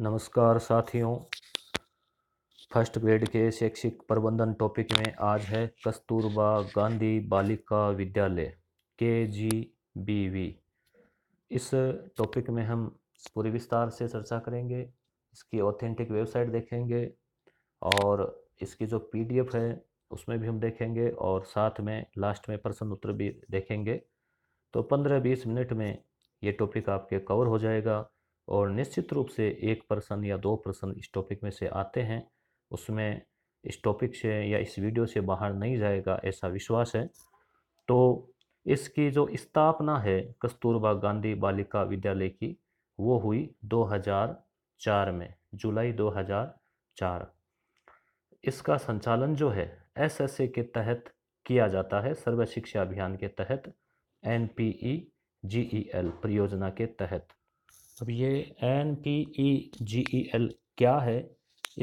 नमस्कार साथियों first grade के शैक्षिक प्रबंधन टॉपिक में आज है कस्तूरबा गांधी बालिका विद्यालय के जी बी वी इस टॉपिक में हम पूरी विस्तार से चर्चा करेंगे इसकी ऑथेंटिक वेबसाइट देखेंगे और इसकी जो पीडीएफ है उसमें भी हम देखेंगे और साथ में लास्ट में प्रश्न उत्तर भी देखेंगे तो पंद्रह बीस मिनट में ये टॉपिक आपके कवर हो जाएगा और निश्चित रूप से एक पर्सन या दो पर्सन इस टॉपिक में से आते हैं उसमें इस टॉपिक से या इस वीडियो से बाहर नहीं जाएगा ऐसा विश्वास है तो इसकी जो स्थापना है कस्तूरबा गांधी बालिका विद्यालय की वो हुई 2004 में जुलाई 2004 इसका संचालन जो है ए के तहत किया जाता है सर्व शिक्षा अभियान के तहत N P E G E L परियोजना के तहत अब ये N P E G E L क्या है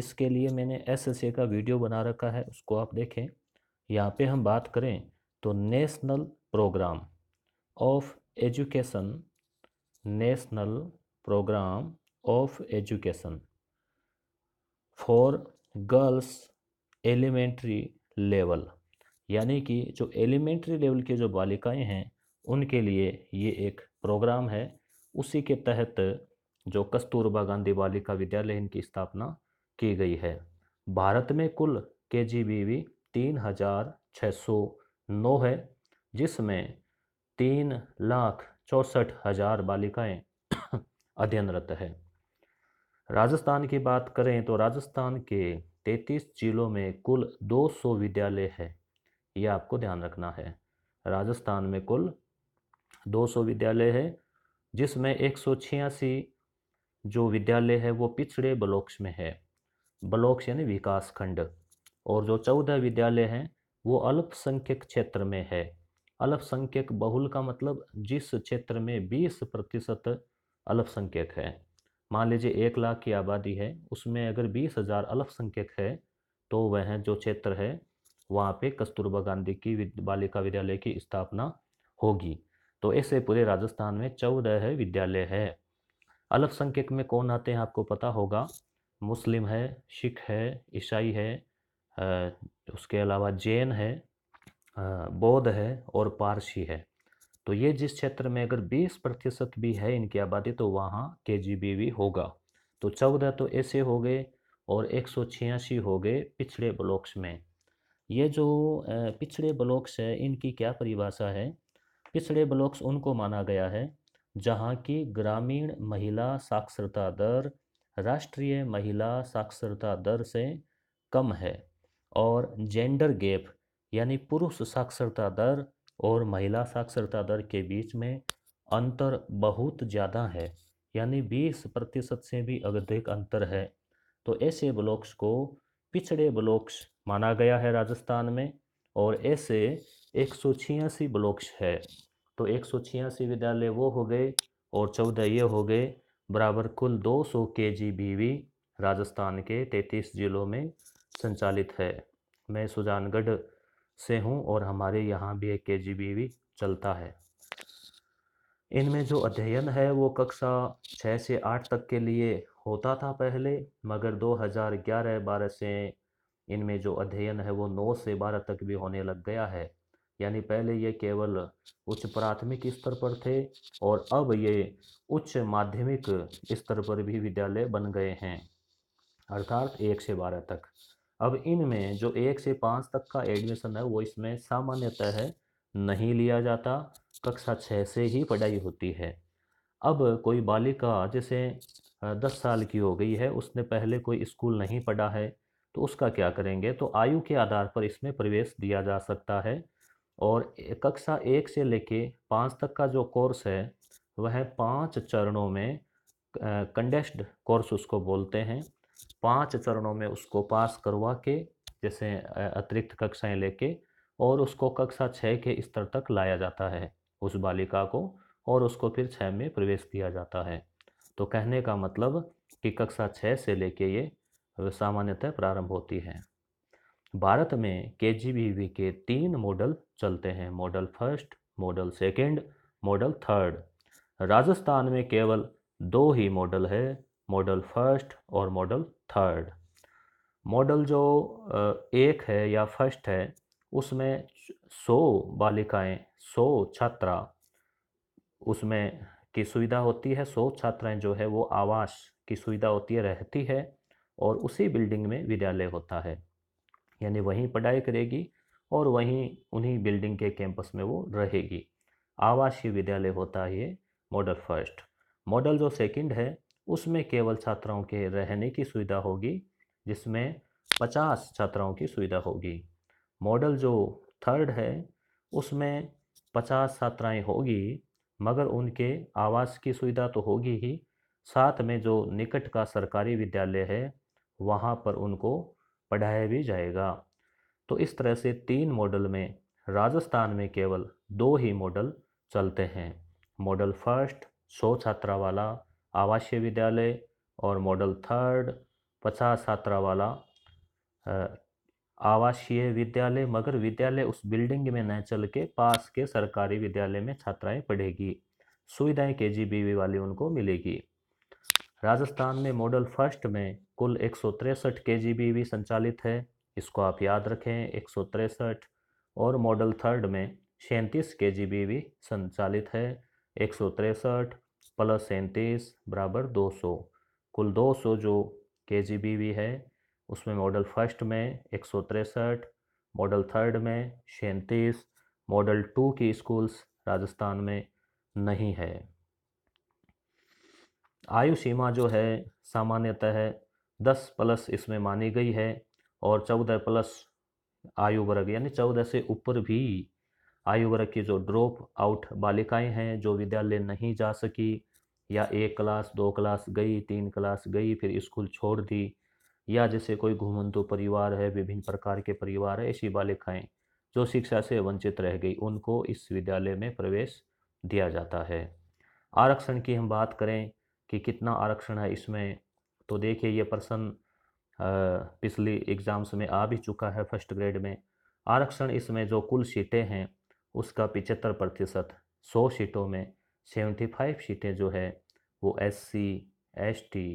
इसके लिए मैंने एस एस ए का वीडियो बना रखा है उसको आप देखें यहाँ पे हम बात करें तो national programme of education national programme of education for girls elementary level यानी कि जो एलिमेंट्री लेवल के जो बालिकाएं हैं उनके लिए ये एक प्रोग्राम है उसी के तहत जो कस्तूरबा गांधी बालिका विद्यालय इनकी स्थापना की गई है भारत में कुल के जी बी वी तीन हजार छः सौ नौ है जिसमें तीन लाख चौंसठ हजार बालिकाएं अध्ययनरत है राजस्थान की बात करें तो राजस्थान के तैतीस जिलों में कुल दो सौ विद्यालय है यह आपको ध्यान रखना है राजस्थान में कुल दो सौ विद्यालय है जिसमें एक जो विद्यालय है वो पिछड़े ब्लॉक्स में है ब्लॉक्स यानी विकास खंड और जो चौदह विद्यालय हैं वो अल्पसंख्यक क्षेत्र में है अल्पसंख्यक बहुल का मतलब जिस क्षेत्र में बीस प्रतिशत अल्पसंख्यक है मान लीजिए एक लाख की आबादी है उसमें अगर बीस हजार अल्पसंख्यक है तो वह जो क्षेत्र है वहाँ पे कस्तूरबा गांधी की बालिका विद्यालय की स्थापना होगी तो ऐसे पूरे राजस्थान में चौदह विद्यालय है अल्पसंख्यक में कौन आते हैं आपको पता होगा मुस्लिम है सिख है ईसाई है उसके अलावा जैन है बौद्ध है और पारसी है तो ये जिस क्षेत्र में अगर 20 प्रतिशत भी है इनकी आबादी तो वहाँ के जी होगा तो चौदह तो ऐसे हो गए और एक हो गए पिछड़े ब्लॉक्स में ये जो पिछड़े ब्लॉक्स है इनकी क्या परिभाषा है पिछड़े ब्लॉक्स उनको माना गया है जहाँ की ग्रामीण महिला साक्षरता दर राष्ट्रीय महिला साक्षरता दर से कम है और जेंडर गैप यानी पुरुष साक्षरता दर और महिला साक्षरता दर के बीच में अंतर बहुत ज़्यादा है यानी 20 प्रतिशत से भी अधिक अंतर है तो ऐसे ब्लॉक्स को पिछड़े ब्लॉक्स माना गया है राजस्थान में और ऐसे एक सौ छियासी ब्लॉक्स है तो एक सौ छियासी विद्यालय वो हो गए और चौदह ये हो गए बराबर कुल दो सौ के जी बीवी राजस्थान के तैंतीस जिलों में संचालित है मैं सुजानगढ़ से हूँ और हमारे यहाँ भी एक के जी बीवी चलता है इनमें जो अध्ययन है वो कक्षा छः से आठ तक के लिए होता था पहले मगर 2011-12 से इनमें जो अध्ययन है वो नौ से बारह तक भी होने लग गया है यानी पहले ये केवल उच्च प्राथमिक स्तर पर थे और अब ये उच्च माध्यमिक स्तर पर भी विद्यालय बन गए हैं अर्थात एक से बारह तक अब इनमें जो एक से पाँच तक का एडमिशन है वो इसमें सामान्यतः नहीं लिया जाता कक्षा छः से ही पढ़ाई होती है अब कोई बालिका जैसे दस साल की हो गई है उसने पहले कोई स्कूल नहीं पढ़ा है तो उसका क्या करेंगे तो आयु के आधार पर इसमें प्रवेश दिया जा सकता है और कक्षा एक से लेके पाँच तक का जो कोर्स है वह पाँच चरणों में कंडेस्ड कोर्स उसको बोलते हैं पांच चरणों में उसको पास करवा के जैसे अतिरिक्त कक्षाएं लेके और उसको कक्षा छः के स्तर तक लाया जाता है उस बालिका को और उसको फिर छः में प्रवेश दिया जाता है तो कहने का मतलब कि कक्षा छः से लेके ये सामान्यतः प्रारंभ होती है भारत में के जी के तीन मॉडल चलते हैं model first model second, model third Rajasthan में केवल दो ही मॉडल है मॉडल फर्स्ट और मॉडल थर्ड मॉडल जो एक है या फर्स्ट है उसमें सौ बालिकाएं सौ छात्रा उसमें की सुविधा होती है सौ छात्राएं जो है वो आवास की सुविधा होती है रहती है और उसी बिल्डिंग में विद्यालय होता है यानी वहीं पढ़ाई करेगी और वहीं उन्हीं बिल्डिंग के कैंपस में वो रहेगी आवासीय विद्यालय होता है ये मॉडल फर्स्ट मॉडल जो सेकंड है उसमें केवल छात्राओं के रहने की सुविधा होगी जिसमें 50 छात्राओं की सुविधा होगी मॉडल जो थर्ड है उसमें 50 छात्राएं होगी मगर उनके आवास की सुविधा तो होगी ही साथ में जो निकट का सरकारी विद्यालय है वहाँ पर उनको पढ़ाया भी जाएगा तो इस तरह से तीन मॉडल में राजस्थान में केवल दो ही मॉडल चलते हैं मॉडल फर्स्ट सौ छात्रा वाला आवासीय विद्यालय और मॉडल थर्ड पचास छात्रा वाला आवासीय विद्यालय मगर विद्यालय उस बिल्डिंग में न चल के पास के सरकारी विद्यालय में छात्राएं पढ़ेगी सुविधाएं के जी वाली उनको मिलेगी राजस्थान में मॉडल फर्स्ट में कुल एक सौ तिरसठ के जी बी वी संचालित है इसको आप याद रखें एक सौ तिरसठ और मॉडल थर्ड में सैंतीस के जी बी वी संचालित है एक सौ तिरसठ प्लस सैंतीस बराबर दो सौ कुल दो सौ जो के जी बी वी है उसमें मॉडल फर्स्ट में एक सौ तिरसठ मॉडल थर्ड में सैंतीस मॉडल टू की स्कूल्स राजस्थान में नहीं है आयु सीमा जो है सामान्यतः दस प्लस इसमें मानी गई है और चौदह प्लस आयु वर्ग यानी चौदह से ऊपर भी आयु वर्ग की जो ड्रॉप आउट बालिकाएं हैं जो विद्यालय नहीं जा सकी या एक क्लास दो क्लास गई तीन क्लास गई फिर स्कूल छोड़ दी या जैसे कोई घुमंतु परिवार है विभिन्न प्रकार के परिवार है ऐसी बालिकाएं जो शिक्षा से वंचित रह गई उनको इस विद्यालय में प्रवेश दिया जाता है आरक्षण की हम बात करें कि कितना आरक्षण है इसमें तो देखिए ये पर्सन पिछली एग्ज़ाम्स में आ भी चुका है फर्स्ट ग्रेड में आरक्षण इसमें जो कुल सीटें हैं उसका पिचहत्तर प्रतिशत सौ सीटों में सेवेंटी फाइव सीटें जो है वो S C S T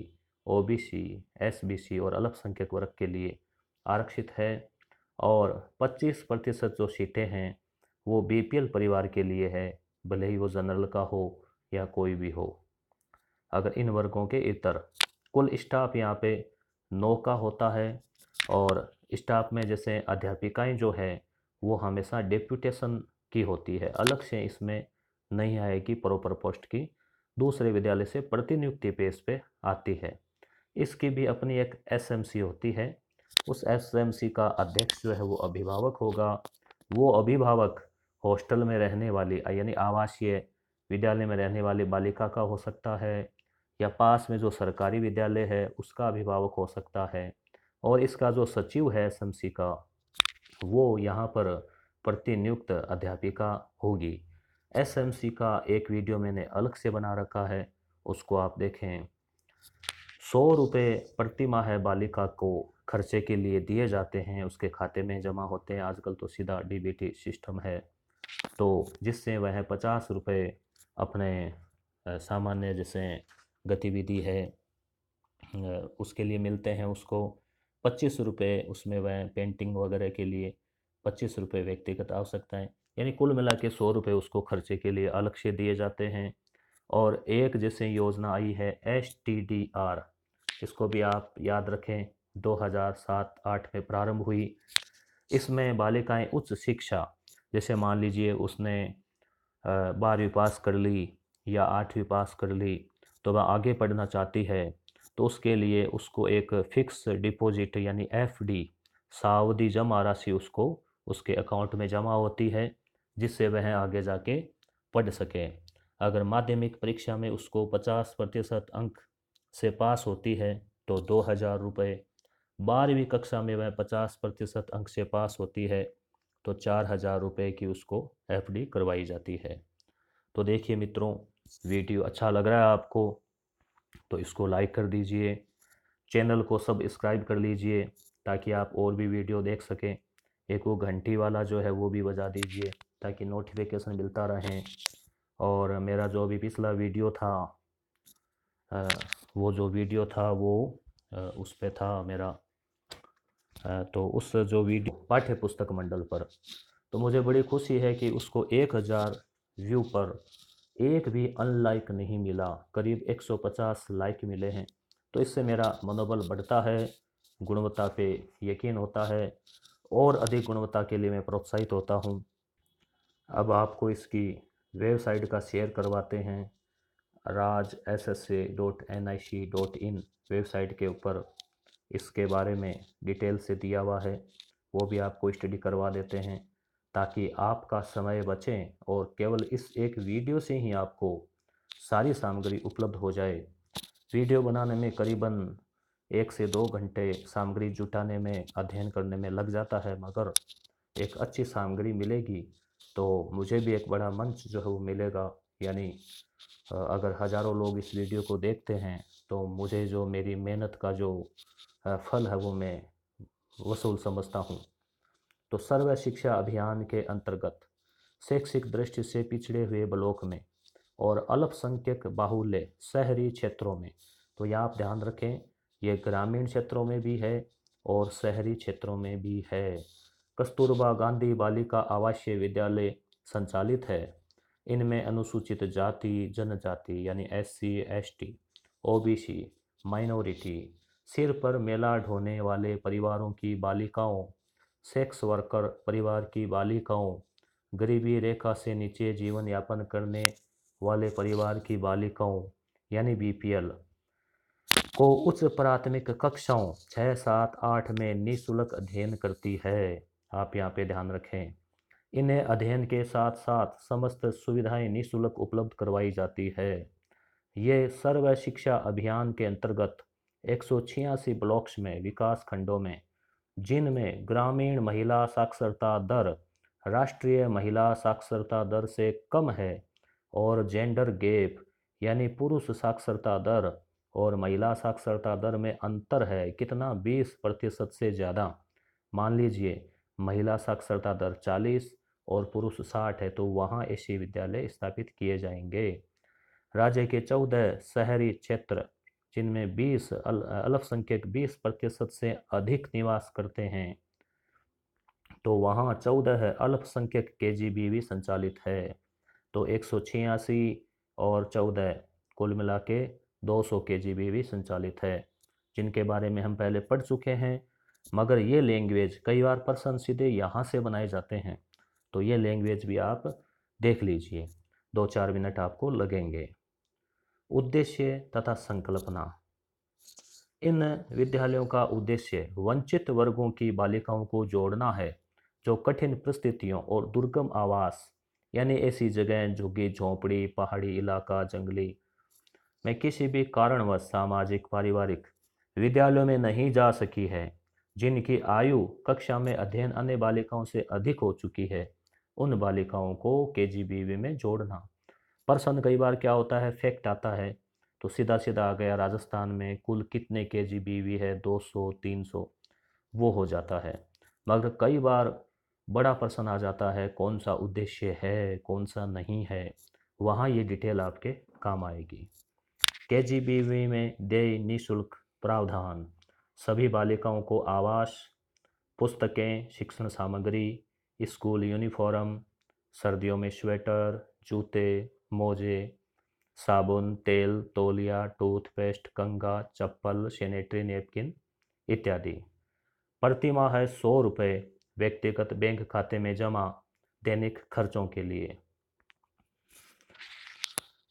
O B C S B C और अल्पसंख्यक वर्ग के लिए आरक्षित है और पच्चीस प्रतिशत जो सीटें हैं वो बी पी एल परिवार के लिए है भले ही वो जनरल का हो या कोई भी हो अगर इन वर्गों के इतर कुल स्टाफ यहाँ पे नौ का होता है और स्टाफ में जैसे अध्यापिकाएं जो है वो हमेशा डेप्यूटेशन की होती है अलग से इसमें नहीं आएगी प्रॉपर पोस्ट की दूसरे विद्यालय से प्रतिनियुक्ति पेज पे आती है इसकी भी अपनी एक एसएमसी होती है उस एसएमसी का अध्यक्ष जो है वो अभिभावक होगा वो अभिभावक हॉस्टल में रहने वाली यानी आवासीय विद्यालय में रहने वाली बालिका का हो सकता है या पास में जो सरकारी विद्यालय है उसका अभिभावक हो सकता है और इसका जो सचिव है समसी का वो यहाँ पर प्रतिनियुक्त अध्यापिका होगी एस एम सी का एक वीडियो मैंने अलग से बना रखा है उसको आप देखें सौ रुपये प्रति माह बालिका को खर्चे के लिए दिए जाते हैं उसके खाते में जमा होते हैं आजकल तो सीधा डीबीटी सिस्टम है तो जिससे वह पचास रुपये अपने सामान्य जैसे गतिविधि है उसके लिए मिलते हैं उसको पच्चीस रुपये उसमें वह पेंटिंग वगैरह के लिए पच्चीस रुपये व्यक्तिगत आवश्यकताएँ यानी कुल मिला के सौ रुपये उसको खर्चे के लिए अलग से दिए जाते हैं और एक जैसे योजना आई है एस टी डी आर इसको भी आप याद रखें 2007-8 में प्रारंभ हुई इसमें बालिकाएं उच्च शिक्षा जैसे मान लीजिए उसने बारहवीं पास कर ली या आठवीं पास कर ली तो वह आगे पढ़ना चाहती है तो उसके लिए उसको एक फ़िक्स डिपॉजिट यानी एफडी सावधि जमा राशि उसको उसके अकाउंट में जमा होती है जिससे वह आगे जाके पढ़ सके अगर माध्यमिक परीक्षा में उसको पचास प्रतिशत अंक से पास होती है तो दो हज़ार रुपये बारहवीं कक्षा में वह पचास प्रतिशत अंक से पास होती है तो चार हज़ार रुपये की उसको एफडी करवाई जाती है तो देखिए मित्रों वीडियो अच्छा लग रहा है आपको तो इसको लाइक कर दीजिए चैनल को सब्सक्राइब कर लीजिए ताकि आप और भी वीडियो देख सकें एक वो घंटी वाला जो है वो भी बजा दीजिए ताकि नोटिफिकेशन मिलता रहे और मेरा जो अभी पिछला वीडियो था वो जो वीडियो था वो उस पर था मेरा तो उस जो वीडियो पाठ्य पुस्तक मंडल पर तो मुझे बड़ी खुशी है कि उसको एक हज़ार व्यू पर एक भी अनलाइक नहीं मिला करीब 150 लाइक मिले हैं तो इससे मेरा मनोबल बढ़ता है गुणवत्ता पे यकीन होता है और अधिक गुणवत्ता के लिए मैं प्रोत्साहित होता हूँ अब आपको इसकी वेबसाइट का शेयर करवाते हैं Raj S S A dot N I C dot in website के ऊपर इसके बारे में डिटेल से दिया हुआ है वो भी आपको स्टडी करवा देते हैं ताकि आपका समय बचें और केवल इस एक वीडियो से ही आपको सारी सामग्री उपलब्ध हो जाए वीडियो बनाने में करीबन एक से दो घंटे सामग्री जुटाने में अध्ययन करने में लग जाता है मगर एक अच्छी सामग्री मिलेगी तो मुझे भी एक बड़ा मंच जो है वो मिलेगा यानी अगर हज़ारों लोग इस वीडियो को देखते हैं तो मुझे जो मेरी मेहनत का जो फल है वो मैं वसूल समझता हूँ तो सर्व शिक्षा अभियान के अंतर्गत शैक्षिक दृष्टि से पिछड़े हुए ब्लॉक में और अल्पसंख्यक बाहुल्य शहरी क्षेत्रों में तो यह आप ध्यान रखें ये ग्रामीण क्षेत्रों में भी है और शहरी क्षेत्रों में भी है कस्तूरबा गांधी बालिका आवासीय विद्यालय संचालित है इनमें अनुसूचित जाति जनजाति यानी S C S T O B C minority सिर पर मेला ढोने वाले परिवारों की बालिकाओं सेक्स वर्कर परिवार की बालिकाओं गरीबी रेखा से नीचे जीवन यापन करने वाले परिवार की बालिकाओं यानी बीपीएल को उच्च प्राथमिक कक्षाओं छः सात आठ में निःशुल्क अध्ययन करती है आप यहाँ पे ध्यान रखें इन्हें अध्ययन के साथ साथ समस्त सुविधाएं निःशुल्क उपलब्ध करवाई जाती है ये सर्व शिक्षा अभियान के अंतर्गत एक ब्लॉक्स में विकास खंडों में जिनमें ग्रामीण महिला साक्षरता दर राष्ट्रीय महिला साक्षरता दर से कम है और जेंडर गैप यानी पुरुष साक्षरता दर और महिला साक्षरता दर में अंतर है कितना 20 प्रतिशत से ज़्यादा मान लीजिए महिला साक्षरता दर 40 और पुरुष 60 है तो वहाँ ऐसे विद्यालय स्थापित किए जाएंगे राज्य के चौदह शहरी क्षेत्र जिनमें 20 अल, अल्पसंख्यक संख्यक 20 प्रतिशत से अधिक निवास करते हैं तो वहाँ चौदह अल्पसंख्यक के जी भी संचालित है तो एक सौ छियासी और चौदह कुल मिला के दो सौ के जी भी संचालित है जिनके बारे में हम पहले पढ़ चुके हैं मगर ये लैंग्वेज कई बार प्रश्न सीधे यहाँ से बनाए जाते हैं तो ये लैंग्वेज भी आप देख लीजिए दो चार मिनट आपको लगेंगे उद्देश्य तथा संकल्पना इन विद्यालयों का उद्देश्य वंचित वर्गों की बालिकाओं को जोड़ना है जो कठिन परिस्थितियों और दुर्गम आवास यानी ऐसी जगहें जो कि झोंपड़ी पहाड़ी इलाका जंगली में किसी भी कारणवश सामाजिक पारिवारिक विद्यालयों में नहीं जा सकी है जिनकी आयु कक्षा में अध्ययन अन्य बालिकाओं से अधिक हो चुकी है उन बालिकाओं को के में जोड़ना पर्सन कई बार क्या होता है फैक्ट आता है तो सीधा सीधा आ गया राजस्थान में कुल कितने के जी बीवी है 200 300 वो हो जाता है मगर कई बार बड़ा पर्सन आ जाता है कौन सा उद्देश्य है कौन सा नहीं है वहाँ ये डिटेल आपके काम आएगी के जी बीवी में देय निःशुल्क प्रावधान सभी बालिकाओं को आवास पुस्तकें शिक्षण सामग्री स्कूल यूनिफॉर्म सर्दियों में स्वेटर जूते मोजे साबुन तेल तोलिया टूथपेस्ट कंगा चप्पल सेनेटरी नेपकिन इत्यादि प्रतिमा है सौ रुपये व्यक्तिगत बैंक खाते में जमा दैनिक खर्चों के लिए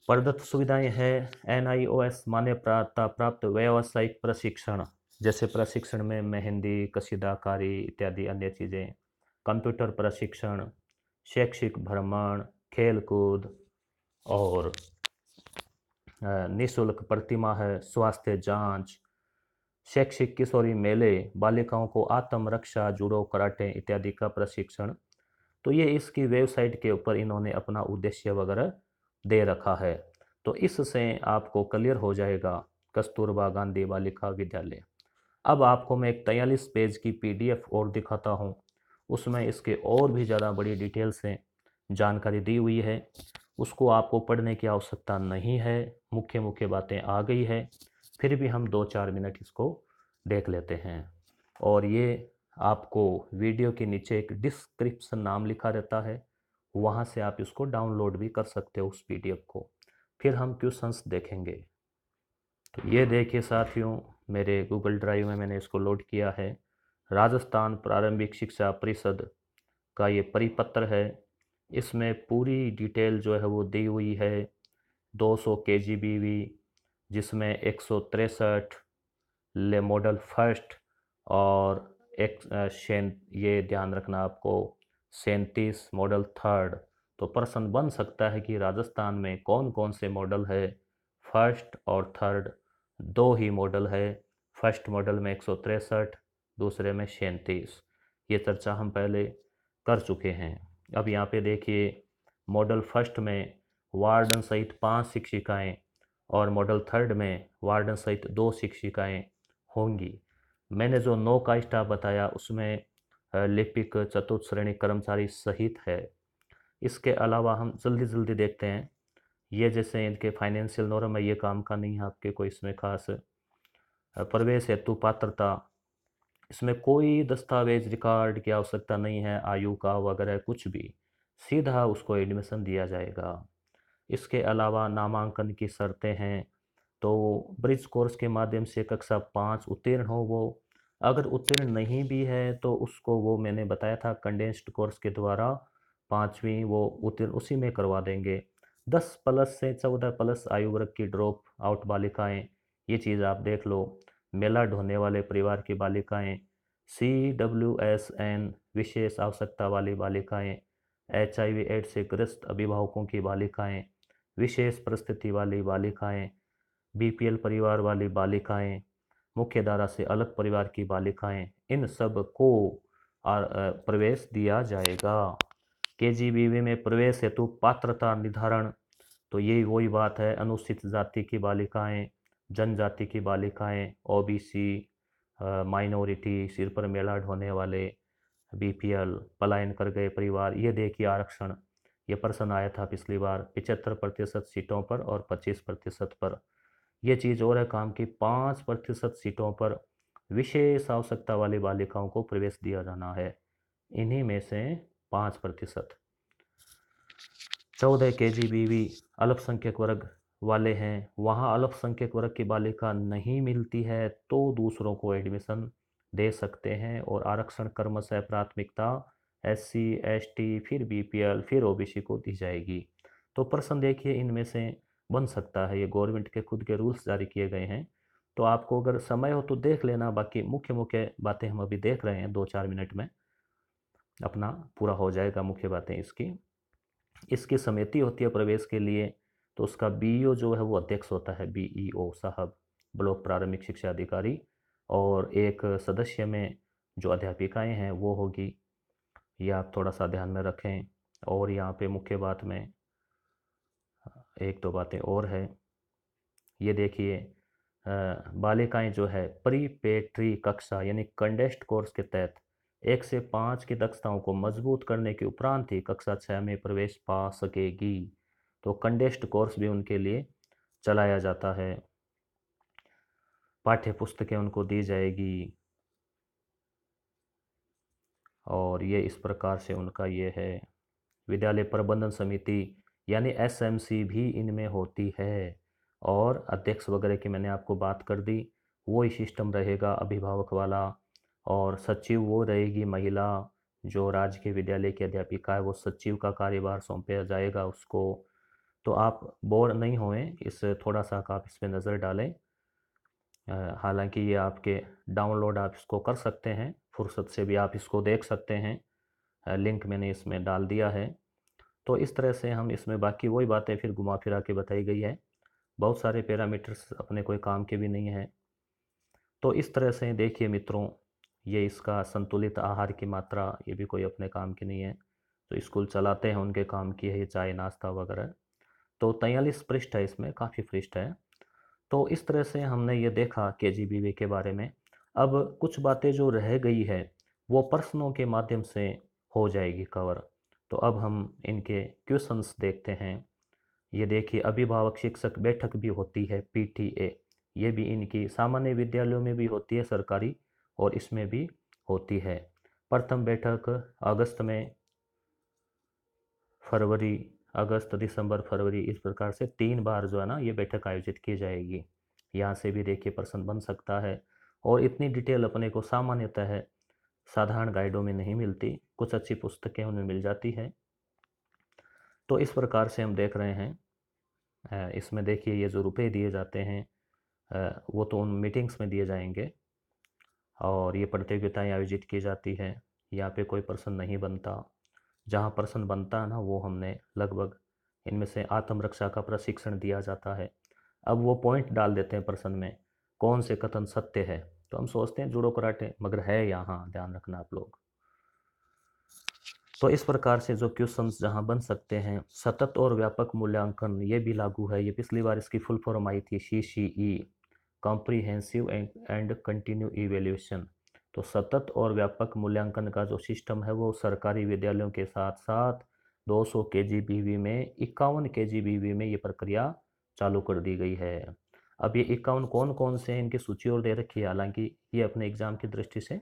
प्रदत्त सुविधाएं हैं एन आई ओ एस मान्यता प्राप्त व्यावसायिक प्रशिक्षण जैसे प्रशिक्षण में मेहंदी कसीदाकारी इत्यादि अन्य चीज़ें कंप्यूटर प्रशिक्षण शैक्षिक भ्रमण खेलकूद और निशुल्क है स्वास्थ्य जांच शैक्षिक किशोरी मेले बालिकाओं को आत्मरक्षा जुड़ो कराटे इत्यादि का प्रशिक्षण तो ये इसकी वेबसाइट के ऊपर इन्होंने अपना उद्देश्य वगैरह दे रखा है तो इससे आपको क्लियर हो जाएगा कस्तूरबा गांधी बालिका विद्यालय अब आपको मैं एक तैयलीस पेज की पीडीएफ और दिखाता हूँ उसमें इसके और भी ज़्यादा बड़ी डिटेल से जानकारी दी हुई है उसको आपको पढ़ने की आवश्यकता नहीं है मुख्य मुख्य बातें आ गई है फिर भी हम दो चार मिनट इसको देख लेते हैं और ये आपको वीडियो के नीचे एक डिस्क्रिप्सन नाम लिखा रहता है वहाँ से आप इसको डाउनलोड भी कर सकते हो उस पी को फिर हम क्वेश्चंस देखेंगे तो ये देखिए साथियों मेरे गूगल ड्राइव में मैंने इसको लोड किया है राजस्थान प्रारंभिक शिक्षा परिषद का ये परिपत्र है इसमें पूरी डिटेल जो है वो दी हुई है 200 सौ के जी बी वी जिसमें एक सौ तिरसठ ले मॉडल फर्स्ट और एक सें ये ध्यान रखना आपको सैंतीस मॉडल थर्ड तो प्रश्न बन सकता है कि राजस्थान में कौन कौन से मॉडल है फर्स्ट और थर्ड दो ही मॉडल है फर्स्ट मॉडल में एक सौ तिरसठ दूसरे में सैंतीस ये चर्चा हम पहले कर चुके हैं अब यहाँ पे देखिए मॉडल फर्स्ट में वार्डन सहित पांच शिक्षिकाएं और मॉडल थर्ड में वार्डन सहित दो शिक्षिकाएं होंगी मैंने जो नौ का स्टाफ बताया उसमें लिपिक चतुर्थ श्रेणी कर्मचारी सहित है इसके अलावा हम जल्दी जल्दी देखते हैं ये जैसे इनके फाइनेंशियल नॉर्म है ये काम का नहीं है आपके कोई इसमें खास प्रवेश हेतु पात्रता इसमें कोई दस्तावेज रिकॉर्ड की आवश्यकता नहीं है आयु का वगैरह कुछ भी सीधा उसको एडमिशन दिया जाएगा इसके अलावा नामांकन की शर्तें हैं तो ब्रिज कोर्स के माध्यम से कक्षा पाँच उत्तीर्ण हो वो अगर उत्तीर्ण नहीं भी है तो उसको वो मैंने बताया था कंडेंस्ड कोर्स के द्वारा पाँचवीं वो उत्तीर्ण उसी में करवा देंगे दस प्लस से चौदह प्लस आयु वर्ग की ड्रॉप आउट बालिकाएँ ये चीज़ आप देख लो मेला ढोने वाले परिवार की बालिकाएं सी डब्ल्यू एस एन विशेष आवश्यकता वाली बालिकाएं एच आई वी एड्स से ग्रस्त अभिभावकों की बालिकाएं विशेष परिस्थिति वाली बालिकाएं एल परिवार वाली बालिकाएं मुख्य धारा से अलग परिवार की बालिकाएं इन सब को प्रवेश दिया जाएगा के जी वी में प्रवेश हेतु पात्रता निर्धारण तो यही वही बात है अनुसूचित जाति की बालिकाएं जनजाति की बालिकाएं ओबीसी माइनॉरिटी सिर पर मेला ढोने वाले बीपीएल पलायन कर गए परिवार ये देखिए आरक्षण ये प्रश्न आया था पिछली बार पिचहत्तर प्रतिशत सीटों पर और पच्चीस प्रतिशत पर यह चीज़ और है काम की पाँच प्रतिशत सीटों पर विशेष आवश्यकता वाली बालिकाओं को प्रवेश दिया जाना है इन्हीं में से पाँच प्रतिशत चौदह के जी बीवी अल्पसंख्यक वर्ग वाले हैं वहाँ अल्पसंख्यक वर्ग की बालिका नहीं मिलती है तो दूसरों को एडमिशन दे सकते हैं और आरक्षण कर्म से प्राथमिकता एस सी एस टी फिर बी पी एल फिर ओ बी सी को दी जाएगी तो प्रश्न देखिए इनमें से बन सकता है ये गवर्नमेंट के खुद के रूल्स जारी किए गए हैं तो आपको अगर समय हो तो देख लेना बाकी मुख्य मुख्य बातें हम अभी देख रहे हैं दो चार मिनट में अपना पूरा हो जाएगा मुख्य बातें इसकी इसकी समिति होती है प्रवेश के लिए तो उसका बी e जो है वो अध्यक्ष होता है बी e साहब ब्लॉक प्रारंभिक शिक्षा अधिकारी और एक सदस्य में जो अध्यापिकाएं हैं वो होगी ये आप थोड़ा सा ध्यान में रखें और यहाँ पे मुख्य बात में एक दो बातें और है ये देखिए बालिकाएं जो है प्रीपेट्री कक्षा यानी कंडेस्ट कोर्स के तहत एक से पाँच की दक्षताओं को मजबूत करने के उपरांत ही कक्षा छः में प्रवेश पा सकेगी तो कंडेस्ड कोर्स भी उनके लिए चलाया जाता है पाठ्य पुस्तकें उनको दी जाएगी और ये इस प्रकार से उनका ये है विद्यालय प्रबंधन समिति यानी एसएमसी भी इनमें होती है और अध्यक्ष वगैरह की मैंने आपको बात कर दी वो ही सिस्टम रहेगा अभिभावक वाला और सचिव वो रहेगी महिला जो राज्य के विद्यालय की अध्यापिका है वो सचिव का कार्यभार सौंपा जाएगा उसको तो आप बोर नहीं होए इस थोड़ा सा आप इस पर नज़र डालें हालांकि ये आपके डाउनलोड आप इसको कर सकते हैं फुर्सत से भी आप इसको देख सकते हैं लिंक मैंने इसमें डाल दिया है तो इस तरह से हम इसमें बाकी वही बातें फिर घुमा फिरा के बताई गई है बहुत सारे पैरामीटर्स अपने कोई काम के भी नहीं हैं तो इस तरह से देखिए मित्रों ये इसका संतुलित आहार की मात्रा ये भी कोई अपने काम की नहीं है तो स्कूल चलाते हैं उनके काम की है चाय नाश्ता वगैरह तो तैयलीस पृष्ठ है इसमें काफ़ी पृष्ठ है तो इस तरह से हमने ये देखा के जी के बारे में अब कुछ बातें जो रह गई है वो प्रश्नों के माध्यम से हो जाएगी कवर तो अब हम इनके क्वेश्चंस देखते हैं ये देखिए अभिभावक शिक्षक बैठक भी होती है पी ये भी इनकी सामान्य विद्यालयों में भी होती है सरकारी और इसमें भी होती है प्रथम बैठक अगस्त में फरवरी अगस्त दिसंबर फरवरी इस प्रकार से तीन बार जो है ना ये बैठक आयोजित की जाएगी यहाँ से भी देखिए प्रश्न बन सकता है और इतनी डिटेल अपने को सामान्यतः साधारण गाइडों में नहीं मिलती कुछ अच्छी पुस्तकें उनमें मिल जाती है तो इस प्रकार से हम देख रहे हैं इसमें देखिए ये जो रुपये दिए जाते हैं वो तो उन मीटिंग्स में दिए जाएंगे और ये प्रतियोगिताएँ आयोजित की जाती है यहाँ पे कोई पर्सन नहीं बनता जहाँ प्रश्न बनता है ना वो हमने लगभग इनमें से आत्मरक्षा का प्रशिक्षण दिया जाता है अब वो पॉइंट डाल देते हैं प्रश्न में कौन से कथन सत्य है तो हम सोचते हैं जुड़ो कराटे मगर है यहाँ ध्यान रखना आप लोग तो इस प्रकार से जो क्वेश्चन जहाँ बन सकते हैं सतत और व्यापक मूल्यांकन ये भी लागू है ये पिछली बार इसकी फुल फॉर्म आई थी C C E comprehensive and continue evaluation तो सतत और व्यापक मूल्यांकन का जो सिस्टम है वो सरकारी विद्यालयों के साथ साथ 200 सौ के जी बी में इक्यावन के जी बी में ये प्रक्रिया चालू कर दी गई है अब ये इक्यावन कौन कौन से हैं इनकी सूची और दे रखी है हालांकि ये अपने एग्ज़ाम की दृष्टि से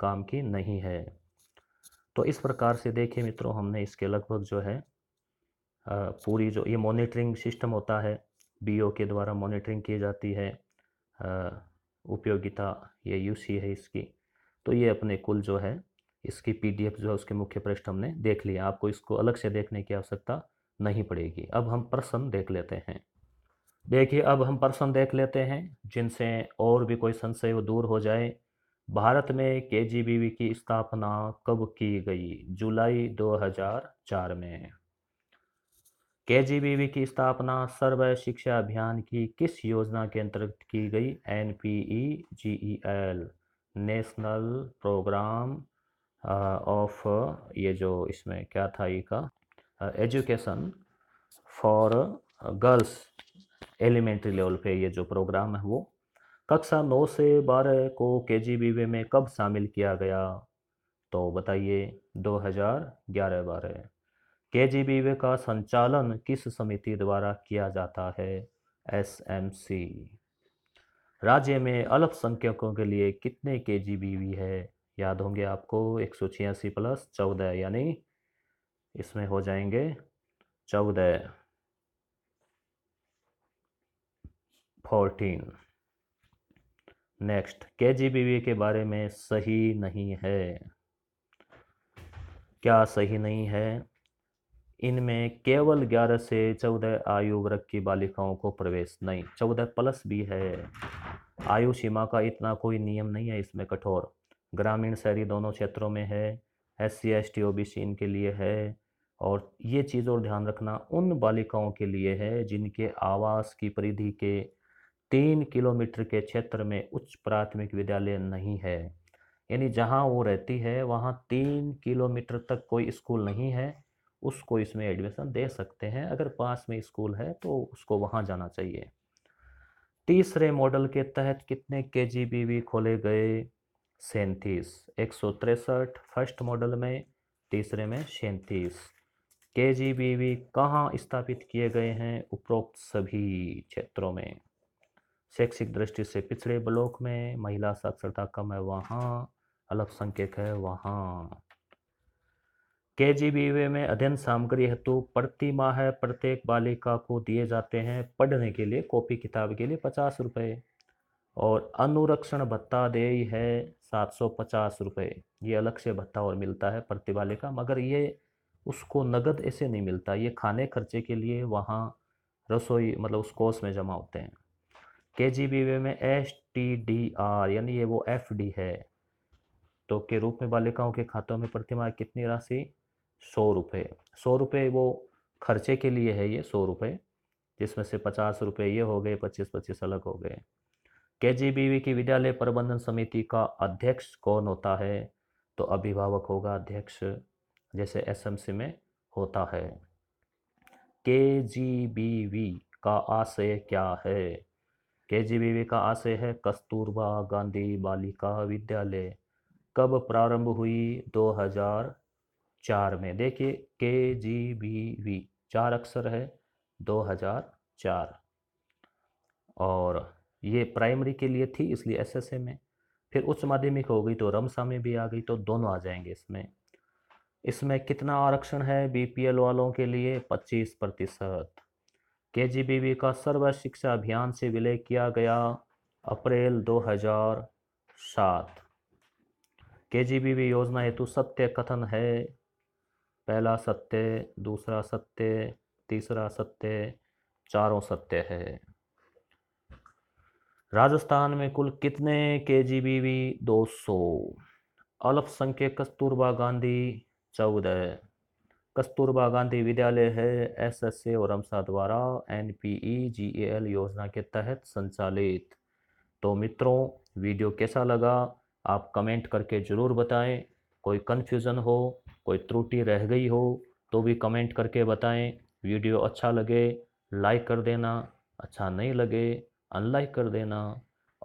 काम की नहीं है तो इस प्रकार से देखिए मित्रों हमने इसके लगभग जो है पूरी जो ये मॉनिटरिंग सिस्टम होता है ओ के द्वारा मॉनिटरिंग की जाती है उपयोगिता ये यूसी है इसकी तो ये अपने कुल जो है इसकी पी जो है उसके मुख्य पृष्ठ हमने देख लिया आपको इसको अलग से देखने की आवश्यकता नहीं पड़ेगी अब हम प्रश्न देख लेते हैं देखिए अब हम प्रश्न देख लेते हैं जिनसे और भी कोई संशय दूर हो जाए भारत में के की स्थापना कब की गई जुलाई 2004 में के की स्थापना सर्व शिक्षा अभियान की किस योजना के अंतर्गत की गई N P E G E L national programme of ये जो इसमें क्या था ये का education for girls elementary level पे ये जो प्रोग्राम है वो कक्षा नौ से बारह को के जी में कब शामिल किया गया तो बताइए 2011 बारह के जी का संचालन किस समिति द्वारा किया जाता है एस एम सी राज्य में अल्पसंख्यकों के लिए कितने के जी बी है याद होंगे आपको एक सौ छियासी प्लस चौदह यानी इसमें हो जाएंगे चौदह फोर्टीन नेक्स्ट के जी बी के बारे में सही नहीं है क्या सही नहीं है इनमें केवल ग्यारह से चौदह आयु वर्ग की बालिकाओं को प्रवेश नहीं चौदह प्लस भी है आयु सीमा का इतना कोई नियम नहीं है इसमें कठोर ग्रामीण शहरी दोनों क्षेत्रों में है S C S T O B C इनके लिए है और ये चीज़ और ध्यान रखना उन बालिकाओं के लिए है जिनके आवास की परिधि के तीन किलोमीटर के क्षेत्र में उच्च प्राथमिक विद्यालय नहीं है यानी जहाँ वो रहती है वहाँ तीन किलोमीटर तक कोई स्कूल नहीं है उसको इसमें एडमिशन दे सकते हैं अगर पास में स्कूल है तो उसको वहाँ जाना चाहिए तीसरे मॉडल के तहत कितने के जी बी वी खोले गए सैंतीस एक सौ तिरसठ फर्स्ट मॉडल में तीसरे में सैंतीस के जी बी वी कहाँ स्थापित किए गए हैं उपरोक्त सभी क्षेत्रों में शैक्षिक दृष्टि से पिछड़े ब्लॉक में महिला साक्षरता कम है वहाँ अल्पसंख्यक है वहाँ के जी बी वे में अध्ययन सामग्री हेतु तो प्रति माह प्रत्येक बालिका को दिए जाते हैं पढ़ने के लिए कॉपी किताब के लिए पचास रुपये और अनुरक्षण भत्ता देय है सात सौ पचास रुपये ये अलग से भत्ता और मिलता है प्रति बालिका मगर ये उसको नगद ऐसे नहीं मिलता ये खाने खर्चे के लिए वहाँ रसोई मतलब उस कोर्स में जमा होते हैं के जी बी वे में एस टी डी आर यानी ये वो एफ डी है तो के रूप में बालिकाओं के खातों में प्रतिमा कितनी राशि सौ रुपये सौ रुपये वो खर्चे के लिए है ये सौ रुपये जिसमें से पचास रुपये ये हो गए पच्चीस पच्चीस अलग हो गए के जी की विद्यालय प्रबंधन समिति का अध्यक्ष कौन होता है तो अभिभावक होगा अध्यक्ष जैसे एस में होता है के जी बी वी का आशय क्या है के जी बी वी का आशय है कस्तूरबा गांधी बालिका विद्यालय कब प्रारंभ हुई चार में देखिए के जी बी वी चार अक्षर है दो हजार चार और ये प्राइमरी के लिए थी इसलिए एसएसए में फिर उच्च माध्यमिक हो गई तो रमसा में भी आ गई तो दोनों आ जाएंगे इसमें इसमें कितना आरक्षण है बीपीएल वालों के लिए पच्चीस प्रतिशत के जी बी वी का सर्व शिक्षा अभियान से विलय किया गया अप्रैल दो हजार सात के जी बी वी योजना हेतु सत्य कथन है पहला सत्य दूसरा सत्य तीसरा सत्य चारों सत्य है राजस्थान में कुल कितने के जी बी वी दो सौ अल्पसंख्यक कस्तूरबा गांधी चौदह कस्तूरबा गांधी विद्यालय है एस एस ए और रमसा द्वारा N P E G A L योजना के तहत संचालित तो मित्रों वीडियो कैसा लगा आप कमेंट करके ज़रूर बताएं कोई कन्फ्यूज़न हो कोई त्रुटि रह गई हो तो भी कमेंट करके बताएं वीडियो अच्छा लगे लाइक कर देना अच्छा नहीं लगे अनलाइक कर देना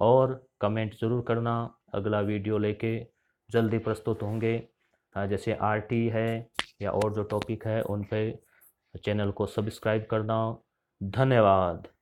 और कमेंट ज़रूर करना अगला वीडियो लेके जल्दी प्रस्तुत होंगे हाँ, जैसे आरटी है या और जो टॉपिक है उन पे चैनल को सब्सक्राइब करना धन्यवाद